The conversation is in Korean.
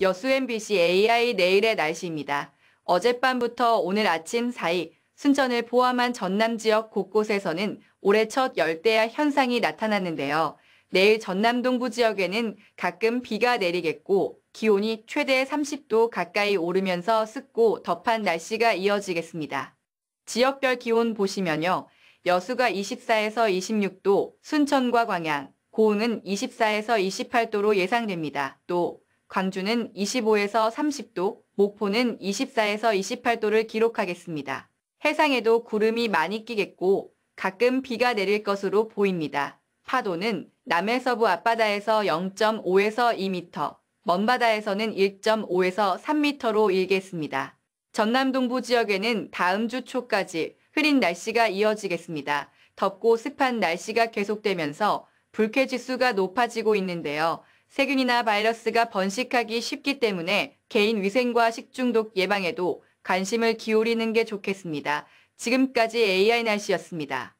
여수 MBC AI 내일의 날씨입니다. 어젯밤부터 오늘 아침 사이 순천을 포함한 전남 지역 곳곳에서는 올해 첫 열대야 현상이 나타났는데요. 내일 전남 동부 지역에는 가끔 비가 내리겠고 기온이 최대 30도 가까이 오르면서 습고 덥한 날씨가 이어지겠습니다. 지역별 기온 보시면요. 여수가 24에서 26도, 순천과 광양, 고흥은 24에서 28도로 예상됩니다. 또 광주는 25에서 30도, 목포는 24에서 28도를 기록하겠습니다. 해상에도 구름이 많이 끼겠고 가끔 비가 내릴 것으로 보입니다. 파도는 남해서부 앞바다에서 0.5에서 2m, 먼바다에서는 1.5에서 3m로 일겠습니다. 전남 동부 지역에는 다음 주 초까지 흐린 날씨가 이어지겠습니다. 덥고 습한 날씨가 계속되면서 불쾌지수가 높아지고 있는데요. 세균이나 바이러스가 번식하기 쉽기 때문에 개인 위생과 식중독 예방에도 관심을 기울이는 게 좋겠습니다. 지금까지 AI 날씨였습니다.